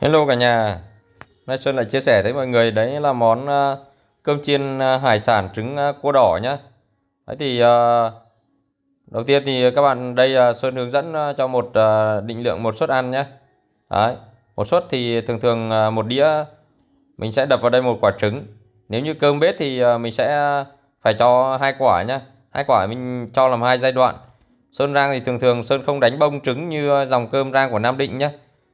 Hello cả nhà Nay Xuân lại chia sẻ với mọi người Đấy là món ờ, cơm chiên ờ, hải sản trứng ờ, cua đỏ nhá Đấy thì Đầu tiên thì các bạn Đây Xuân hướng dẫn cho một định lượng một suất ăn nhé Đấy Một suất thì thường thường một đĩa Mình sẽ đập vào đây một quả trứng Nếu như cơm bếp thì mình sẽ Phải cho hai quả nhá hai quả mình cho làm hai giai đoạn Sơn rang thì thường thường Sơn không đánh bông trứng như dòng cơm rang của Nam Định nhé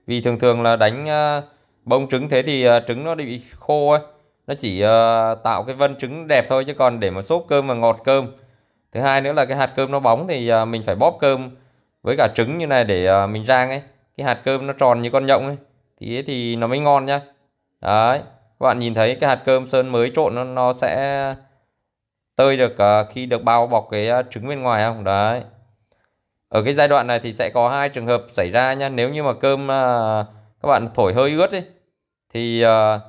vì thường thường là đánh ờ, bông trứng thế thì ờ, trứng nó bị khô ấy nó chỉ ờ, tạo cái vân trứng đẹp thôi chứ còn để mà sốt cơm và ngọt cơm thứ hai nữa là cái hạt cơm nó bóng thì mình phải bóp cơm với cả trứng như này để mình rang ấy cái hạt cơm nó tròn như con nhộng ấy thì thì nó mới ngon nhá đấy các bạn nhìn thấy cái hạt cơm sơn mới trộn nó, nó sẽ tơi được khi được bao bọc cái trứng bên ngoài không đấy ở cái giai đoạn này thì sẽ có hai trường hợp xảy ra nha nếu như mà cơm à, các bạn thổi hơi ướt ấy, thì à,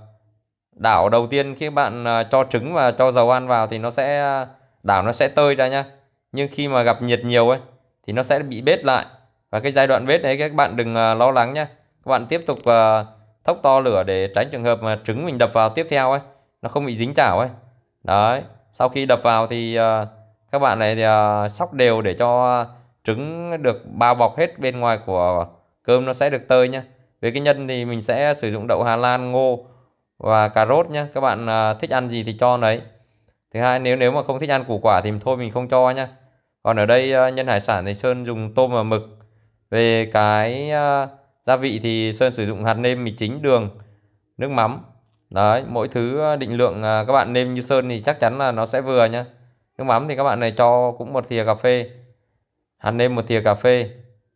đảo đầu tiên khi bạn à, cho trứng và cho dầu ăn vào thì nó sẽ à, đảo nó sẽ tơi ra nha nhưng khi mà gặp nhiệt nhiều ấy thì nó sẽ bị bết lại và cái giai đoạn bết đấy các bạn đừng à, lo lắng nha các bạn tiếp tục à, thốc to lửa để tránh trường hợp mà trứng mình đập vào tiếp theo ấy nó không bị dính chảo ấy đấy sau khi đập vào thì à, các bạn này thì à, sóc đều để cho trứng được bao bọc hết bên ngoài của cơm nó sẽ được tơi nhé về cái nhân thì mình sẽ sử dụng đậu Hà Lan, ngô và cà rốt nhé. Các bạn à, thích ăn gì thì cho đấy. Thứ hai nếu nếu mà không thích ăn củ quả thì thôi mình không cho nhá. Còn ở đây à, nhân hải sản thì Sơn dùng tôm và mực. Về cái à, gia vị thì Sơn sử dụng hạt nêm, mì chính, đường, nước mắm. Đấy, mỗi thứ định lượng các bạn nêm như Sơn thì chắc chắn là nó sẽ vừa nhá. Nước mắm thì các bạn này cho cũng một thìa cà phê hắn nêm một thìa cà phê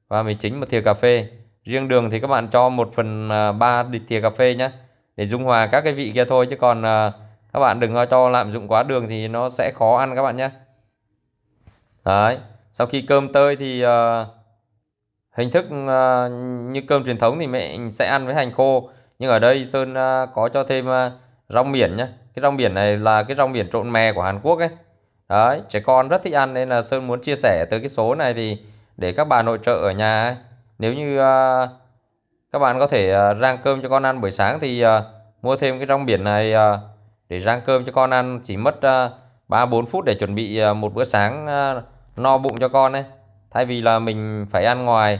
và mì chính một thìa cà phê riêng đường thì các bạn cho 1 phần 3 à, thìa cà phê nhé để dung hòa các cái vị kia thôi chứ còn à, các bạn đừng cho lạm dụng quá đường thì nó sẽ khó ăn các bạn nhé đấy sau khi cơm tơi thì uh, hình thức uh, như cơm truyền thống thì mẹ sẽ ăn với hành khô nhưng ở đây Sơn uh, có cho thêm uh, rong biển nhé cái rong biển này là cái rong biển trộn mè của Hàn Quốc ấy Đấy, trẻ con rất thích ăn nên là Sơn muốn chia sẻ tới cái số này thì để các bà nội trợ ở nhà ấy. Nếu như uh, các bạn có thể uh, rang cơm cho con ăn buổi sáng thì uh, mua thêm cái rong biển này uh, để rang cơm cho con ăn chỉ mất uh, 3-4 phút để chuẩn bị uh, một bữa sáng uh, no bụng cho con ấy. Thay vì là mình phải ăn ngoài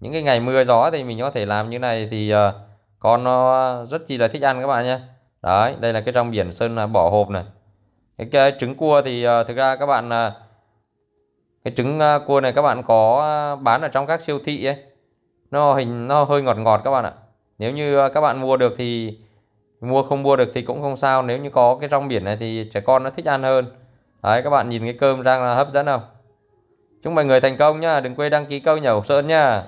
những cái ngày mưa gió thì mình có thể làm như này thì uh, con nó rất chi là thích ăn các bạn nhé. Đấy, đây là cái rong biển Sơn bỏ hộp này cái trứng cua thì à, thực ra các bạn à, cái trứng à, cua này các bạn có bán ở trong các siêu thị ấy nó hình nó hơi ngọt ngọt các bạn ạ nếu như các bạn mua được thì mua không mua được thì cũng không sao nếu như có cái rong biển này thì trẻ con nó thích ăn hơn đấy các bạn nhìn cái cơm rang là hấp dẫn không chúc mọi người thành công nhá đừng quên đăng ký câu nhà Hồng Sơn nhá